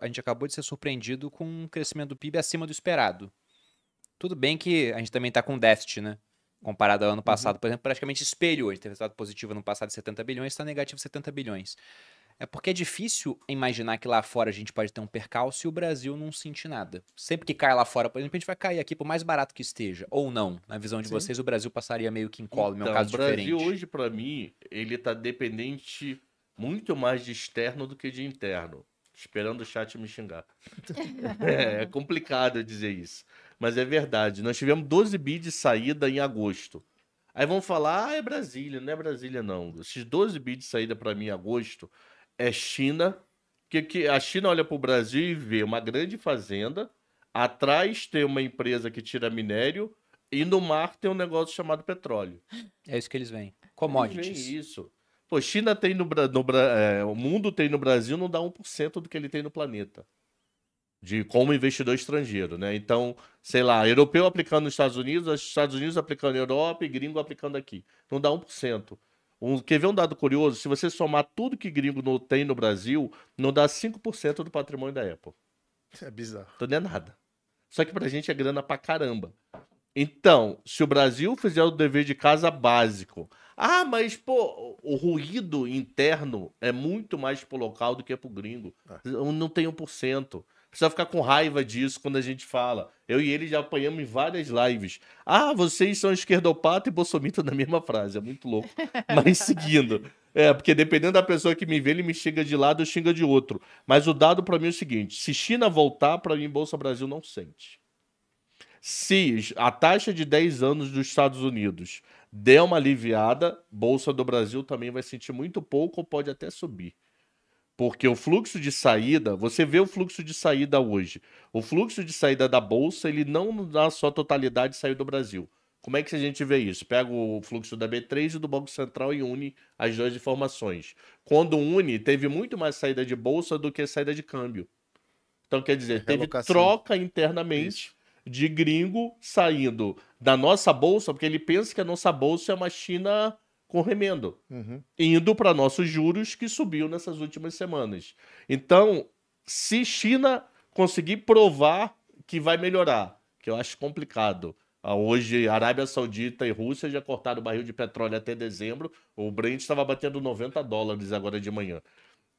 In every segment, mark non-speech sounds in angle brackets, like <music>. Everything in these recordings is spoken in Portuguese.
a gente acabou de ser surpreendido com um crescimento do PIB acima do esperado. Tudo bem que a gente também está com déficit, né? Comparado ao ano uhum. passado, uhum. por exemplo, praticamente espelho. hoje. teve resultado positivo no passado de 70 bilhões, está negativo 70 bilhões. É porque é difícil imaginar que lá fora a gente pode ter um percalço e o Brasil não sente nada. Sempre que cai lá fora, por exemplo, a gente vai cair aqui, por mais barato que esteja. Ou não. Na visão de Sim. vocês, o Brasil passaria meio que em colo, né? então, meu caso diferente. O Brasil hoje, para mim, ele está dependente muito mais de externo do que de interno esperando o chat me xingar. <laughs> é, é complicado dizer isso. Mas é verdade. Nós tivemos 12 bids de saída em agosto. Aí vão falar, ah, é Brasília. Não é Brasília, não. Esses 12 bids de saída para mim em agosto é China. Que, que a China olha para o Brasil e vê uma grande fazenda. Atrás tem uma empresa que tira minério. E no mar tem um negócio chamado petróleo. É isso que eles veem. Commodities. Eles veem isso. Pô, China tem no, é, o mundo tem no Brasil não dá 1% do que ele tem no planeta. De como investidor estrangeiro, né? Então, sei lá, europeu aplicando nos Estados Unidos, Estados Unidos aplicando na Europa e gringo aplicando aqui. Não dá 1%. Um, quer ver um dado curioso? Se você somar tudo que gringo tem no Brasil, não dá 5% do patrimônio da Apple. É bizarro. Então não é nada. Só que pra gente é grana pra caramba. Então, se o Brasil fizer o dever de casa básico, ah, mas, pô, o ruído interno é muito mais pro local do que pro gringo. É. Não tem 1%. Precisa ficar com raiva disso quando a gente fala. Eu e ele já apanhamos em várias lives. Ah, vocês são esquerdopata e bolsomito na mesma frase. É muito louco. <laughs> mas seguindo. É, porque dependendo da pessoa que me vê, ele me xinga de lado ou xinga de outro. Mas o dado para mim é o seguinte: se China voltar, para mim, Bolsa Brasil não sente. Se a taxa de 10 anos dos Estados Unidos deu uma aliviada, Bolsa do Brasil também vai sentir muito pouco ou pode até subir. Porque o fluxo de saída, você vê o fluxo de saída hoje. O fluxo de saída da Bolsa, ele não na sua totalidade saiu do Brasil. Como é que a gente vê isso? Pega o fluxo da B3 e do Banco Central e une as duas informações. Quando une, teve muito mais saída de bolsa do que saída de câmbio. Então, quer dizer, é teve Relocação. Assim. troca internamente. Isso de gringo saindo da nossa bolsa, porque ele pensa que a nossa bolsa é uma China com remendo, uhum. indo para nossos juros que subiu nessas últimas semanas. Então, se China conseguir provar que vai melhorar, que eu acho complicado. Ah, hoje, Arábia Saudita e Rússia já cortaram o barril de petróleo até dezembro. O Brent estava batendo 90 dólares agora de manhã.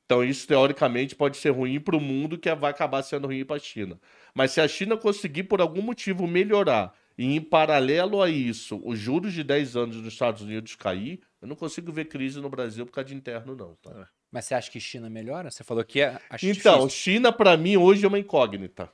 Então, isso teoricamente pode ser ruim para o mundo, que vai acabar sendo ruim para a China. Mas se a China conseguir, por algum motivo, melhorar e, em paralelo a isso, os juros de 10 anos nos Estados Unidos cair, eu não consigo ver crise no Brasil por causa de interno, não. Tá? É. Mas você acha que China melhora? Você falou que é. Então, difícil. China, para mim, hoje é uma incógnita.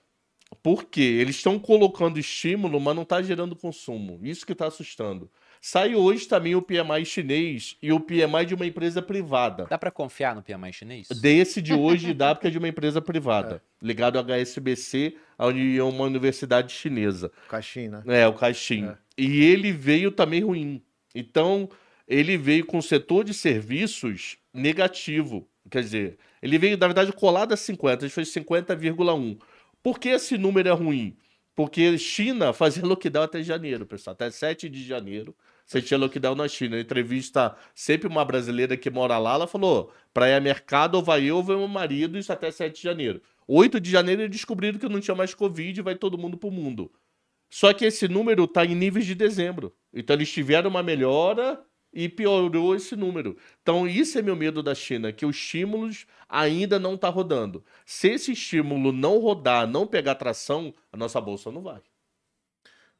Por quê? Eles estão colocando estímulo, mas não está gerando consumo. Isso que está assustando. Sai hoje também o PMI chinês e o PMI de uma empresa privada. Dá para confiar no PMI chinês? Desse de hoje dá, porque é de uma empresa privada, é. ligado ao HSBC, a uma universidade chinesa. O Caixin, né? É, o Caixin. É. E ele veio também ruim. Então, ele veio com o setor de serviços negativo. Quer dizer, ele veio, na verdade, colado a 50, ele fez 50,1. Por que esse número é ruim? Porque China fazia <laughs> lockdown até janeiro, pessoal, até 7 de janeiro você tinha lockdown na China. Entrevista sempre uma brasileira que mora lá, ela falou: praia mercado, ou vai eu, ou vai meu marido, isso até 7 de janeiro. 8 de janeiro eles descobriram que não tinha mais Covid e vai todo mundo pro mundo. Só que esse número está em níveis de dezembro. Então eles tiveram uma melhora e piorou esse número. Então isso é meu medo da China, que os estímulos ainda não está rodando. Se esse estímulo não rodar, não pegar tração, a nossa bolsa não vai.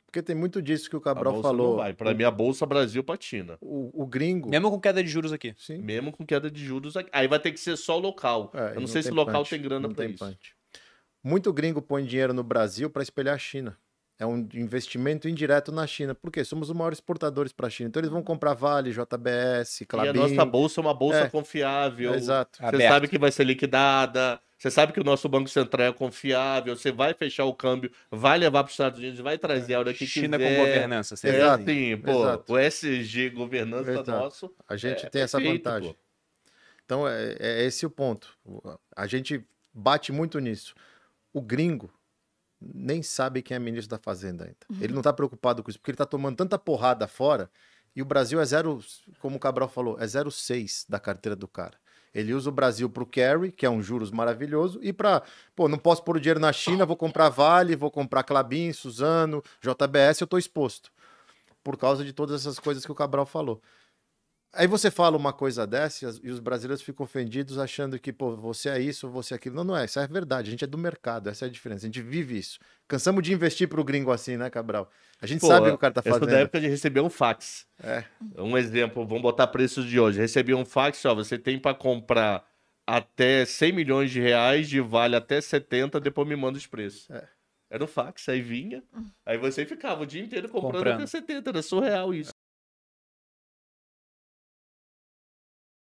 Porque tem muito disso que o Cabral falou. Para mim, a Bolsa Brasil patina. O, o, gringo. Mesmo com queda de juros aqui. Sim. Mesmo com queda de juros aqui. Aí vai ter que ser só o local. É, Eu não, não sei se o local punch, tem grana para isso. Punch. Muito gringo põe dinheiro no Brasil para espelhar a China. É um investimento indireto na China. porque Somos os maiores exportadores para a China. Então eles vão comprar Vale, JBS, Clabin. E a nossa bolsa é uma bolsa é. confiável. É, exato. Você Aberto. sabe que vai ser liquidada você sabe que o nosso Banco Central é confiável, você vai fechar o câmbio, vai levar para os Estados Unidos, vai trazer a hora que China quiser. com governança, você é, assim, pô, Exato. o SG governança Exato. nosso. A gente é, tem essa perfeito, vantagem. Pô. Então, é, é, é esse o ponto. A gente bate muito nisso. O gringo, nem sabe quem é ministro da Fazenda ainda. Uhum. Ele não está preocupado com isso, porque ele está tomando tanta porrada fora e o Brasil é zero, como o Cabral falou, é 0,6 da carteira do cara. Ele usa o Brasil para o carry, que é um juros maravilhoso, e para, pô, não posso pôr o dinheiro na China, vou comprar Vale, vou comprar Clabin, Suzano, JBS, eu estou exposto. Por causa de todas essas coisas que o Cabral falou. Aí você fala uma coisa dessa e os brasileiros ficam ofendidos achando que, pô, você é isso, você é aquilo. Não, não é. Isso é verdade. A gente é do mercado. Essa é a diferença. A gente vive isso. Cansamos de investir para o gringo assim, né, Cabral? A gente pô, sabe o que o cara está fazendo. Eu da época de receber um fax. É. Um exemplo, vamos botar preços de hoje. Recebi um fax, ó, você tem para comprar até 100 milhões de reais, de vale até 70, depois me manda os preços. É. Era um fax, aí vinha, hum. aí você ficava o dia inteiro comprando, comprando. até 70, era surreal isso.